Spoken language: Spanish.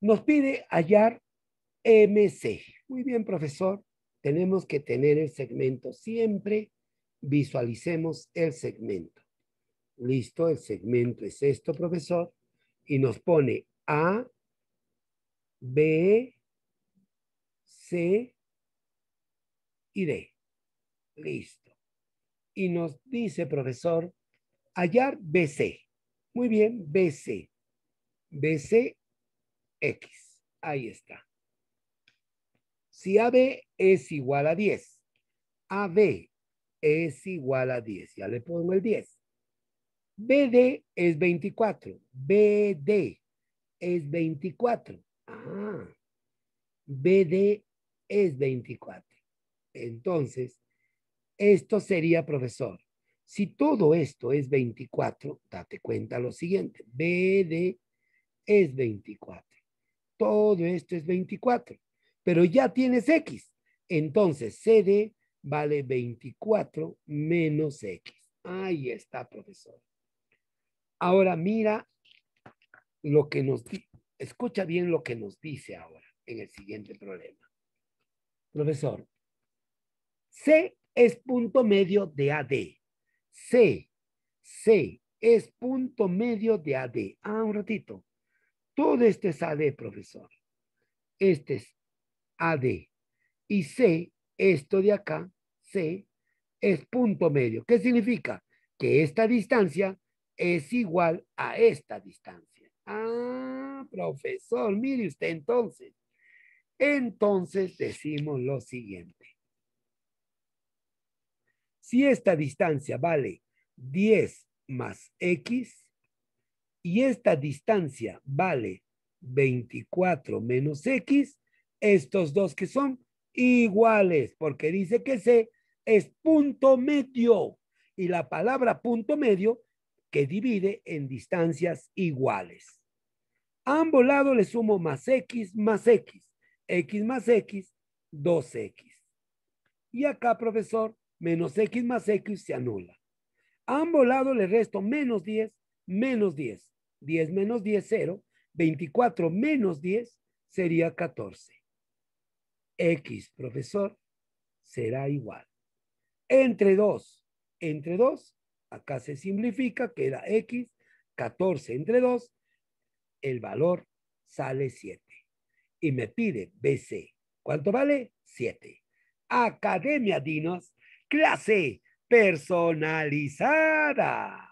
Nos pide hallar MC. Muy bien, profesor. Tenemos que tener el segmento. Siempre visualicemos el segmento. Listo, el segmento es esto, profesor. Y nos pone A, B, C y D. Listo. Y nos dice, profesor, hallar BC. Muy bien, BC. BC X. Ahí está. Si AB es igual a 10, AB es igual a 10. Ya le pongo el 10. BD es 24. BD es 24. Ah, BD es 24. Entonces, esto sería, profesor, si todo esto es 24, date cuenta lo siguiente. BD es 24 todo esto es 24, pero ya tienes X. Entonces, CD vale 24 menos X. Ahí está, profesor. Ahora mira lo que nos dice. Escucha bien lo que nos dice ahora en el siguiente problema. Profesor, C es punto medio de AD. C, C es punto medio de AD. Ah, un ratito. Todo este es AD, profesor. Este es AD. Y C, esto de acá, C, es punto medio. ¿Qué significa? Que esta distancia es igual a esta distancia. Ah, profesor, mire usted entonces. Entonces decimos lo siguiente. Si esta distancia vale 10 más X, y esta distancia vale 24 menos x, estos dos que son iguales, porque dice que c es punto medio y la palabra punto medio que divide en distancias iguales. A ambos lados le sumo más x más x, x más x, 2x. Y acá, profesor, menos x más x se anula. A ambos lados le resto menos 10, menos 10. 10 menos 10, 0. 24 menos 10 sería 14. X, profesor, será igual. Entre 2, entre 2, acá se simplifica, queda X, 14 entre 2, el valor sale 7. Y me pide BC. ¿Cuánto vale? 7. Academia Dinos, clase personalizada.